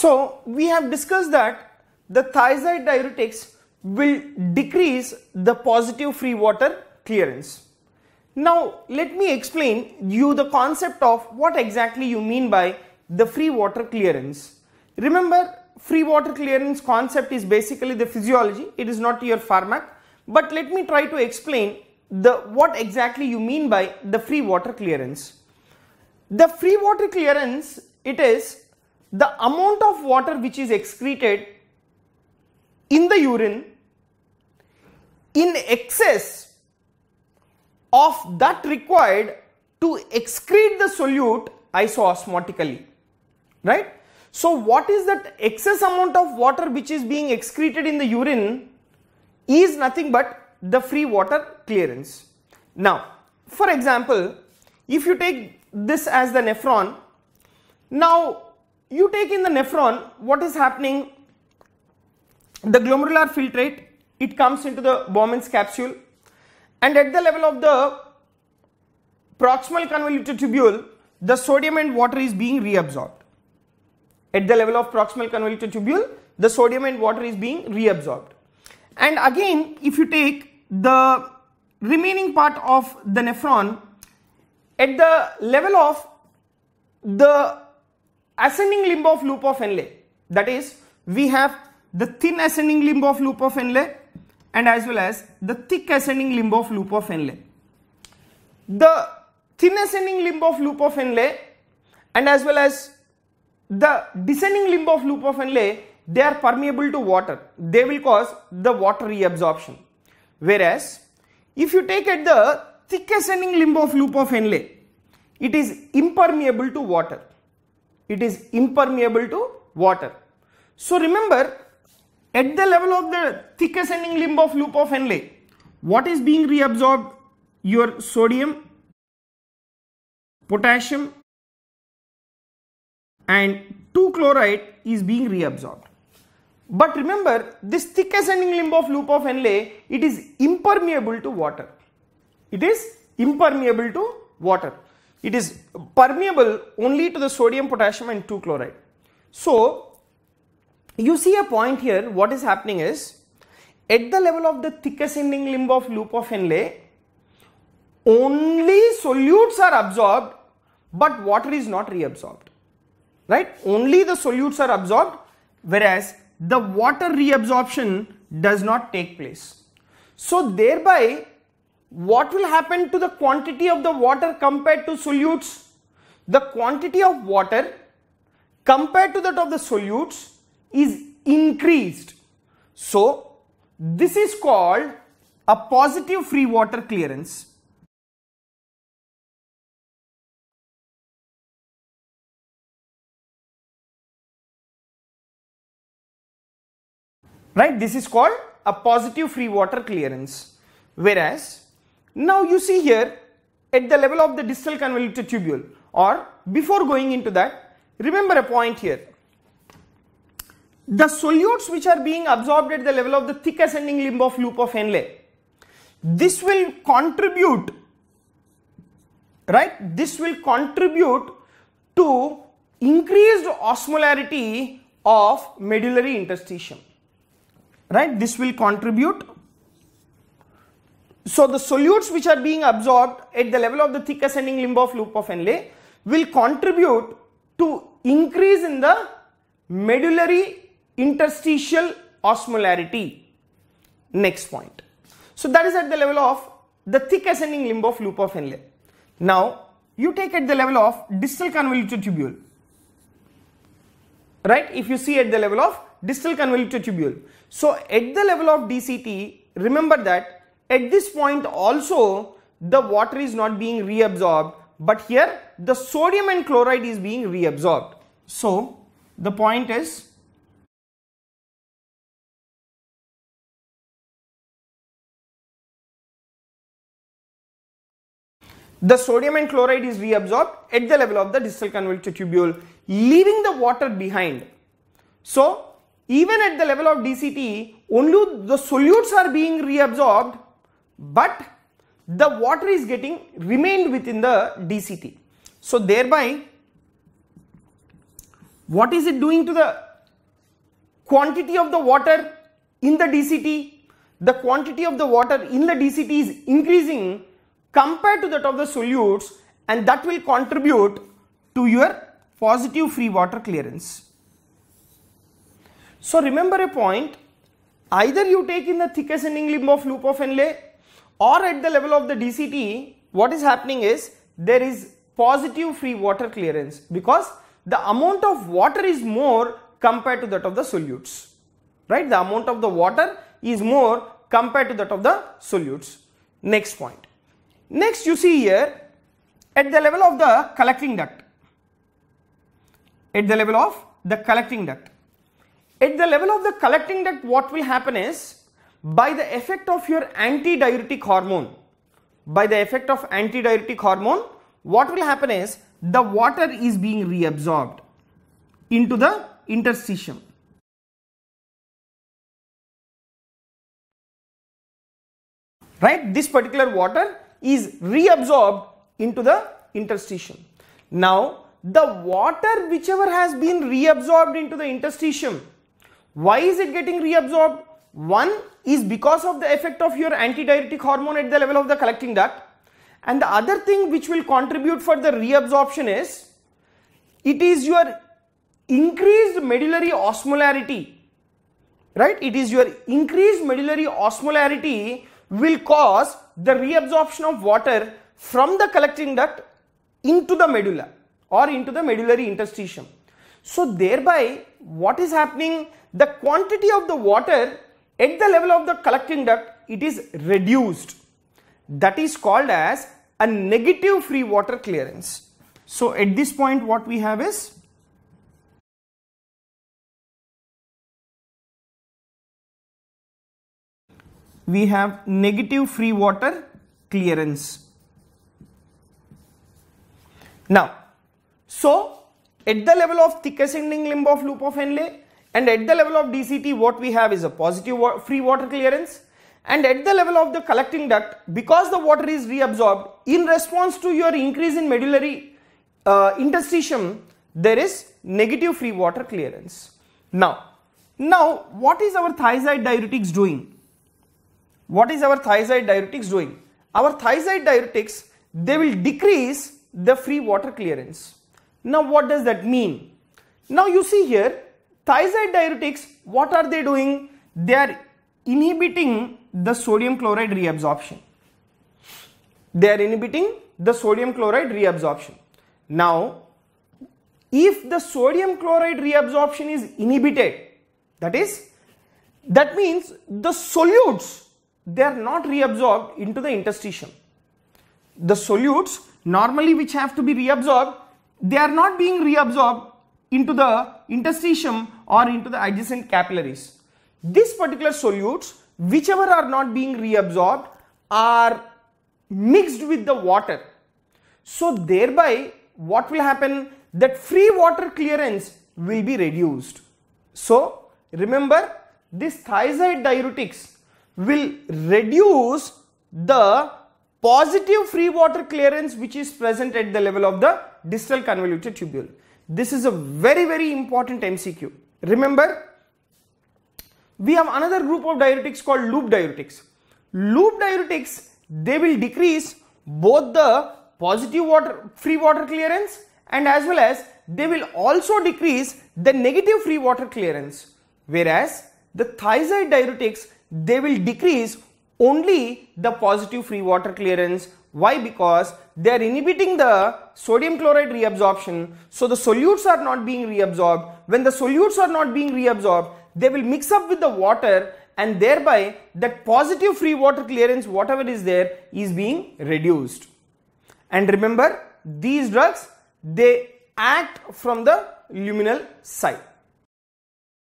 So we have discussed that the thiazide diuretics will decrease the positive free water clearance. Now let me explain you the concept of what exactly you mean by the free water clearance. Remember free water clearance concept is basically the physiology it is not your pharmac but let me try to explain the what exactly you mean by the free water clearance. The free water clearance it is the amount of water which is excreted in the urine in excess of that required to excrete the solute isoosmotically right so what is that excess amount of water which is being excreted in the urine is nothing but the free water clearance now for example if you take this as the nephron now you take in the nephron, what is happening? The glomerular filtrate, it comes into the Bowman's capsule and at the level of the proximal convoluted tubule, the sodium and water is being reabsorbed. At the level of proximal convoluted tubule, the sodium and water is being reabsorbed. And again, if you take the remaining part of the nephron, at the level of the ascending limb of loop of Henle. That is, we have the thin ascending limb of loop of Henle and as well as the thick ascending limb of loop of Henle. The thin ascending limb of loop of Henle and as well as the descending limb of loop of Henle, they are permeable to water. They will cause the water reabsorption. Whereas, if you take at the thick ascending limb of loop of Henle, it is impermeable to water it is impermeable to water. So remember at the level of the thick ascending limb of loop of Henle, what is being reabsorbed? Your sodium, potassium and 2 chloride is being reabsorbed. But remember this thick ascending limb of loop of Henle, it is impermeable to water. It is impermeable to water. It is permeable only to the sodium, potassium and 2 chloride. So you see a point here what is happening is at the level of the thick ascending limb of loop of Henle only solutes are absorbed but water is not reabsorbed right only the solutes are absorbed whereas the water reabsorption does not take place so thereby what will happen to the quantity of the water compared to solutes? The quantity of water compared to that of the solutes is increased. So, this is called a positive free water clearance. Right, this is called a positive free water clearance. Whereas, now you see here at the level of the distal convoluted tubule or before going into that remember a point here. The solutes which are being absorbed at the level of the thick ascending limb of loop of Henle this will contribute right this will contribute to increased osmolarity of medullary interstitium right this will contribute so the solutes which are being absorbed at the level of the thick ascending limb of loop of Henle will contribute to increase in the medullary interstitial osmolarity. Next point. So that is at the level of the thick ascending limb of loop of Henle. Now you take at the level of distal convoluted tubule. Right? If you see at the level of distal convoluted tubule. So at the level of DCT, remember that at this point also the water is not being reabsorbed but here the sodium and chloride is being reabsorbed. So the point is the sodium and chloride is reabsorbed at the level of the distal convoluted tubule leaving the water behind. So even at the level of DCT only the solutes are being reabsorbed but the water is getting remained within the DCT. So thereby what is it doing to the quantity of the water in the DCT? The quantity of the water in the DCT is increasing compared to that of the solutes and that will contribute to your positive free water clearance. So remember a point, either you take in the thickest ascending limb of loop of Henle or at the level of the DCT, what is happening is there is positive free water clearance because the amount of water is more compared to that of the solutes, right? The amount of the water is more compared to that of the solutes. Next point. Next you see here at the level of the collecting duct, at the level of the collecting duct. At the level of the collecting duct what will happen is by the effect of your antidiuretic hormone by the effect of antidiuretic hormone what will happen is the water is being reabsorbed into the interstitium right this particular water is reabsorbed into the interstitium now the water whichever has been reabsorbed into the interstitium why is it getting reabsorbed one is because of the effect of your antidiuretic hormone at the level of the collecting duct. And the other thing which will contribute for the reabsorption is, it is your increased medullary osmolarity, right? It is your increased medullary osmolarity will cause the reabsorption of water from the collecting duct into the medulla or into the medullary interstitium. So thereby what is happening, the quantity of the water at the level of the collecting duct, it is reduced. That is called as a negative free water clearance. So at this point what we have is we have negative free water clearance. Now, so at the level of thick ascending limb of loop of Henle, and at the level of DCT, what we have is a positive wa free water clearance. And at the level of the collecting duct, because the water is reabsorbed, in response to your increase in medullary uh, interstitium, there is negative free water clearance. Now, now what is our thiazide diuretics doing? What is our thiazide diuretics doing? Our thiazide diuretics, they will decrease the free water clearance. Now what does that mean? Now you see here, thiazide diuretics, what are they doing? They are inhibiting the sodium chloride reabsorption. They are inhibiting the sodium chloride reabsorption. Now, if the sodium chloride reabsorption is inhibited, that is, that means the solutes, they are not reabsorbed into the interstitium. The solutes normally which have to be reabsorbed, they are not being reabsorbed into the interstitium or into the adjacent capillaries. These particular solutes, whichever are not being reabsorbed, are mixed with the water. So thereby, what will happen? That free water clearance will be reduced. So remember, this thiazide diuretics will reduce the positive free water clearance which is present at the level of the distal convoluted tubule. This is a very, very important MCQ. Remember, we have another group of diuretics called loop diuretics. Loop diuretics, they will decrease both the positive water, free water clearance and as well as they will also decrease the negative free water clearance. Whereas the thiazide diuretics, they will decrease only the positive free water clearance why? Because they are inhibiting the sodium chloride reabsorption. So the solutes are not being reabsorbed. When the solutes are not being reabsorbed, they will mix up with the water and thereby that positive free water clearance whatever is there is being reduced. And remember these drugs they act from the luminal side.